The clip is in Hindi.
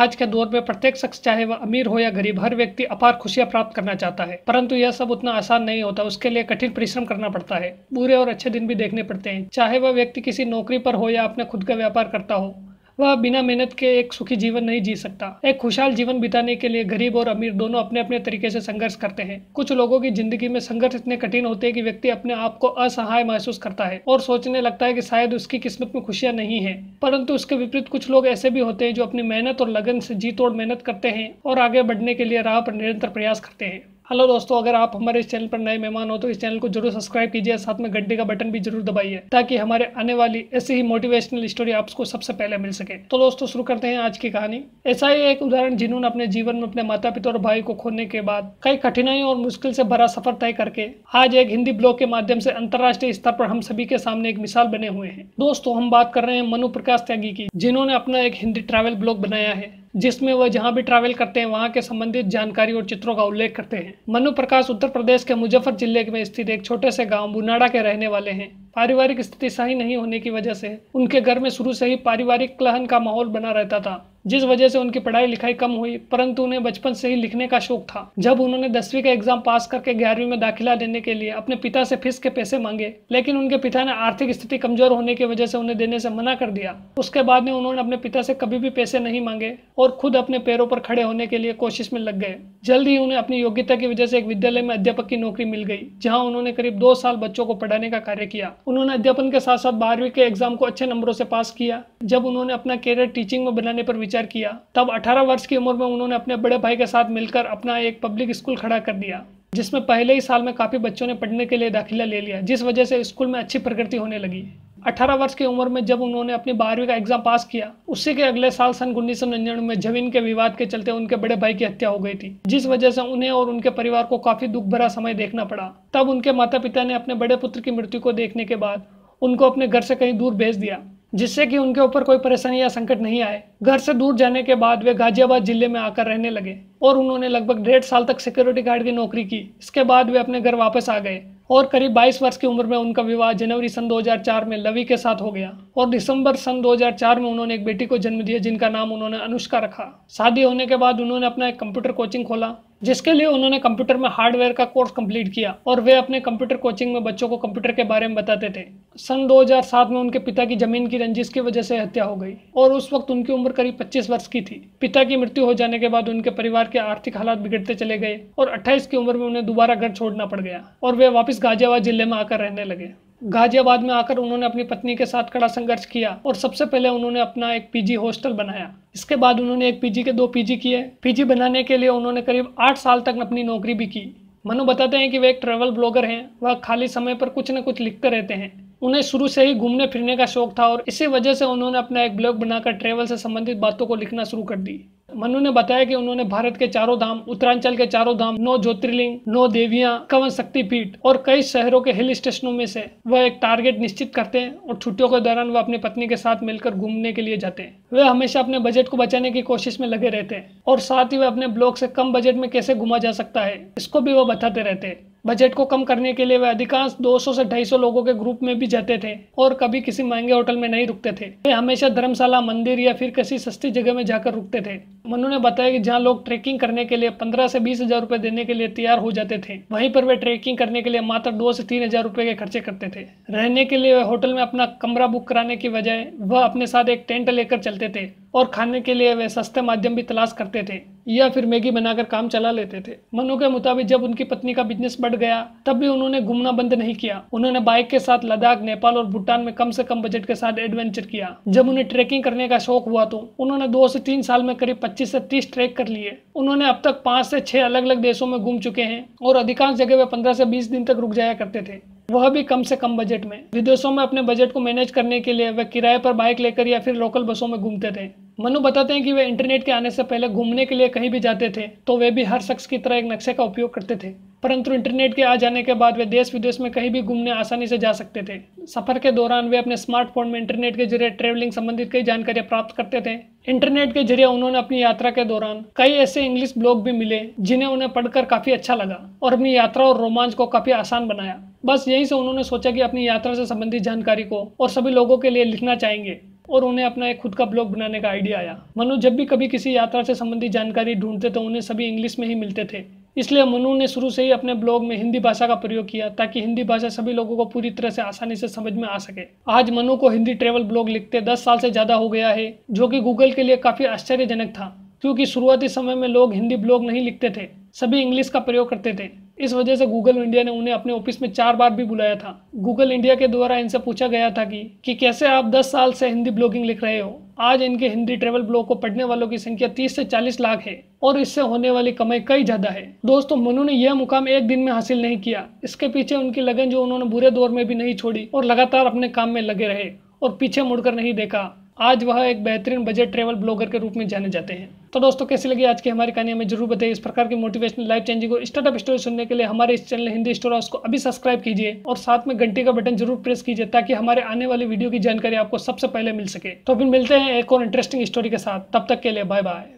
आज के दौर में प्रत्येक शख्स चाहे वह अमीर हो या गरीब हर व्यक्ति अपार खुशियां प्राप्त करना चाहता है परंतु यह सब उतना आसान नहीं होता उसके लिए कठिन परिश्रम करना पड़ता है बुरे और अच्छे दिन भी देखने पड़ते हैं चाहे वह व्यक्ति किसी नौकरी पर हो या अपने खुद का व्यापार करता हो वह बिना मेहनत के एक सुखी जीवन नहीं जी सकता एक खुशहाल जीवन बिताने के लिए गरीब और अमीर दोनों अपने अपने तरीके से संघर्ष करते हैं कुछ लोगों की जिंदगी में संघर्ष इतने कठिन होते हैं कि व्यक्ति अपने आप को असहाय महसूस करता है और सोचने लगता है कि शायद उसकी किस्मत में खुशियां नहीं है परंतु उसके विपरीत कुछ लोग ऐसे भी होते हैं जो अपनी मेहनत और लगन से जी तोड़ मेहनत करते हैं और आगे बढ़ने के लिए राह पर निरंतर प्रयास करते हैं हेलो दोस्तों अगर आप हमारे इस चैनल पर नए मेहमान हो तो इस चैनल को जरूर सब्सक्राइब कीजिए साथ में घंटे का बटन भी जरूर दबाइए ताकि हमारे आने वाली ऐसी ही मोटिवेशनल स्टोरी आपको सबसे पहले मिल सके तो दोस्तों शुरू करते हैं आज की कहानी ऐसा ही एक उदाहरण जिन्होंने अपने जीवन में अपने माता पिता और भाई को खोने के बाद कई कठिनाइयों और मुश्किल से भरा सफर तय करके आज एक हिंदी ब्लॉग के माध्यम से अंतर्राष्ट्रीय स्तर पर हम सभी के सामने एक मिसाल बने हुए हैं दोस्तों हम बात कर रहे हैं मनु प्रकाश त्यागी की जिन्होंने अपना एक हिंदी ट्रैवल ब्लॉग बनाया है जिसमें वह जहां भी ट्रैवल करते हैं वहां के संबंधित जानकारी और चित्रों का उल्लेख करते हैं मनु प्रकाश उत्तर प्रदेश के मुजफ्फर जिले में स्थित एक छोटे से गांव बुनाड़ा के रहने वाले हैं पारिवारिक स्थिति सही नहीं होने की वजह से उनके घर में शुरू से ही पारिवारिक कलहन का माहौल बना रहता था जिस वजह से उनकी पढ़ाई लिखाई कम हुई परंतु उन्हें बचपन से ही लिखने का शौक था जब उन्होंने दसवीं का एग्जाम पास करके ग्यारहवीं में दाखिला देने के लिए अपने पिता से फीस के पैसे मांगे लेकिन उनके पिता ने आर्थिक स्थिति कमजोर होने की वजह से उन्हें देने से मना कर दिया उसके बाद में उन्होंने अपने पिता से कभी भी पैसे नहीं मांगे और खुद अपने पैरों पर खड़े होने के लिए कोशिश में लग गए जल्द ही उन्हें अपनी योग्यता की वजह से एक विद्यालय में अध्यापक की नौकरी मिल गई जहाँ उन्होंने करीब दो साल बच्चों को पढ़ाने का कार्य किया उन्होंने अध्यापन के साथ साथ बारहवीं के एग्जाम को अच्छे नंबरों से पास किया जब उन्होंने अपना कैरियर टीचिंग में बनाने पर विचार विचार किया तब 18 वर्ष की उम्र में उन्होंने अपने बड़े भाई के साथ मिलकर अपना एक पब्लिक स्कूल खड़ा कर दिया जिसमें पहले ही साल में काफ़ी बच्चों ने पढ़ने के लिए दाखिला ले लिया जिस वजह से स्कूल में अच्छी प्रगति होने लगी 18 वर्ष की उम्र में जब उन्होंने अपनी बारहवीं का एग्जाम पास किया उसी के अगले साल सन उन्नीस में जमीन के विवाद के चलते उनके बड़े भाई की हत्या हो गई थी जिस वजह से उन्हें और उनके परिवार को काफी दुख भरा समय देखना पड़ा तब उनके माता पिता ने अपने बड़े पुत्र की मृत्यु को देखने के बाद उनको अपने घर से कहीं दूर भेज दिया जिससे कि उनके ऊपर कोई परेशानी या संकट नहीं आए घर से दूर जाने के बाद वे गाजियाबाद जिले में आकर रहने लगे और उन्होंने लगभग डेढ़ साल तक सिक्योरिटी गार्ड की नौकरी की इसके बाद वे अपने घर वापस आ गए और करीब 22 वर्ष की उम्र में उनका विवाह जनवरी सन 2004 में लवी के साथ हो गया और दिसंबर सन 2004 में उन्होंने एक बेटी को जन्म दिया जिनका नाम उन्होंने अनुष्का रखा शादी होने के बाद उन्होंने अपना एक कंप्यूटर कोचिंग खोला जिसके लिए उन्होंने कंप्यूटर में हार्डवेयर का कोर्स कंप्लीट किया और वे अपने कंप्यूटर कोचिंग में बच्चों को कंप्यूटर के बारे में बताते थे सन 2007 में उनके पिता की जमीन की रंजिश की वजह से हत्या हो गई और उस वक्त उनकी उम्र करीब 25 वर्ष की थी पिता की मृत्यु हो जाने के बाद उनके परिवार के आर्थिक हालात बिगड़ते चले गए और अट्ठाईस की उम्र में उन्हें दोबारा घर छोड़ना पड़ गया और वे वापिस गाजियाबाद जिले में आकर रहने लगे गाजियाबाद में आकर उन्होंने अपनी पत्नी के साथ कड़ा संघर्ष किया और सबसे पहले उन्होंने अपना एक पीजी हॉस्टल बनाया इसके बाद उन्होंने एक पीजी के दो पीजी किए पीजी बनाने के लिए उन्होंने करीब आठ साल तक अपनी नौकरी भी की मनु बताते हैं कि वे एक ट्रैवल ब्लॉगर हैं वह खाली समय पर कुछ न कुछ लिखते रहते हैं उन्हें शुरू से ही घूमने फिरने का शौक था और इसी वजह से उन्होंने अपना एक ब्लॉग बनाकर ट्रैवल से संबंधित बातों को लिखना शुरू कर दी मनु ने बताया कि उन्होंने भारत के चारों धाम उत्तरांचल के चारों धाम नौ ज्योतिर्लिंग नौ देवियां कवन शक्तिपीठ और कई शहरों के हिल स्टेशनों में से वह एक टारगेट निश्चित करते हैं और छुट्टियों के दौरान वह अपनी पत्नी के साथ मिलकर घूमने के लिए जाते हैं वह हमेशा अपने बजट को बचाने की कोशिश में लगे रहते हैं और साथ ही वह अपने ब्लॉक से कम बजट में कैसे घुमा जा सकता है इसको भी वह बताते रहते हैं बजट को कम करने के लिए वे अधिकांश 200 से 250 लोगों के ग्रुप में भी जाते थे और कभी किसी महंगे होटल में नहीं रुकते थे वे हमेशा धर्मशाला मंदिर या फिर किसी सस्ती जगह में जाकर रुकते थे मनु ने बताया कि जहाँ लोग ट्रेकिंग करने के लिए पंद्रह से बीस हजार रुपए देने के लिए तैयार हो जाते थे वहीं पर वे ट्रेकिंग करने के लिए मात्र दो से तीन हजार रूपए के खर्चे करते थे रहने के लिए वे होटल में अपना कमरा बुक कराने की बजाय वह अपने साथ एक टेंट लेकर चलते थे और खाने के लिए वे सस्ते माध्यम भी तलाश करते थे या फिर मैगी बनाकर काम चला लेते थे मनु के मुताबिक जब उनकी पत्नी का बिजनेस बढ़ गया तब भी उन्होंने घूमना बंद नहीं किया उन्होंने बाइक के साथ लद्दाख नेपाल और भूटान में कम से कम बजट के साथ एडवेंचर किया जब उन्हें ट्रेकिंग करने का शौक हुआ तो उन्होंने दो से तीन साल में करीब पच्चीस से तीस ट्रेक कर लिए उन्होंने अब तक पांच से छह अलग अलग देशों में घूम चुके हैं और अधिकांश जगह वे पंद्रह से बीस दिन तक रुक जाया करते थे वह भी कम से कम बजट में विदेशों में अपने बजट को मैनेज करने के लिए वह किराए पर बाइक लेकर या फिर लोकल बसों में घूमते थे मनु बताते हैं कि वे इंटरनेट के आने से पहले घूमने के लिए कहीं भी जाते थे तो वे भी हर शख्स की तरह एक नक्शे का उपयोग करते थे परंतु इंटरनेट के आ जाने के बाद वे देश विदेश में कहीं भी घूमने आसानी से जा सकते थे सफर के दौरान वे अपने स्मार्टफोन में इंटरनेट के जरिए ट्रेवलिंग संबंधित कई जानकारियां प्राप्त करते थे इंटरनेट के जरिए उन्होंने अपनी यात्रा के दौरान कई ऐसे इंग्लिश ब्लॉग भी मिले जिन्हें उन्हें पढ़कर काफ़ी अच्छा लगा और अपनी यात्रा और रोमांच को काफ़ी आसान बनाया बस यहीं से उन्होंने सोचा कि अपनी यात्रा से संबंधित जानकारी को और सभी लोगों के लिए लिखना चाहेंगे और उन्हें अपना एक खुद का ब्लॉग बनाने का आइडिया आया मनु जब भी कभी किसी यात्रा से संबंधित जानकारी ढूंढते तो उन्हें सभी इंग्लिश में ही मिलते थे इसलिए मनु ने शुरू से ही अपने ब्लॉग में हिंदी भाषा का प्रयोग किया ताकि हिंदी भाषा सभी लोगों को पूरी तरह से आसानी से समझ में आ सके आज मनु को हिंदी ट्रेवल ब्लॉग लिखते दस साल से ज़्यादा हो गया है जो कि गूगल के लिए काफ़ी आश्चर्यजनक था क्योंकि शुरुआती समय में लोग हिंदी ब्लॉग नहीं लिखते थे सभी इंग्लिश का प्रयोग करते थे इस वजह से गूगल इंडिया ने उन्हें अपने ऑफिस में चार बार भी बुलाया था गूगल इंडिया के द्वारा इनसे पूछा गया था कि कि कैसे आप 10 साल से हिंदी ब्लॉगिंग लिख रहे हो आज इनके हिंदी ट्रेवल ब्लॉग को पढ़ने वालों की संख्या 30 से 40 लाख है और इससे होने वाली कमाई कई ज़्यादा है दोस्तों मनु ने यह मुकाम एक दिन में हासिल नहीं किया इसके पीछे उनकी लगन जो उन्होंने बुरे दौर में भी नहीं छोड़ी और लगातार अपने काम में लगे रहे और पीछे मुड़कर नहीं देखा आज वह एक बेहतरीन बजट ट्रेवल ब्लॉगर के रूप में जाने जाते हैं तो दोस्तों कैसी लगी आज की हमारी कहानी हमें जरूर बताइए इस प्रकार की मोटिवेशनल लाइफ चेंजिंग और स्टार्टअप स्टोरी सुनने के लिए हमारे इस चैनल हिंदी स्टोर हाउस को अभी सब्सक्राइब कीजिए और साथ में घंटी का बटन जरूर प्रेस कीजिए ताकि हमारे आने वाली वीडियो की जानकारी आपको सबसे पहले मिल सके तो फिर मिलते हैं एक और इंटरेस्टिंग स्टोरी के साथ तब तक के लिए बाय बाय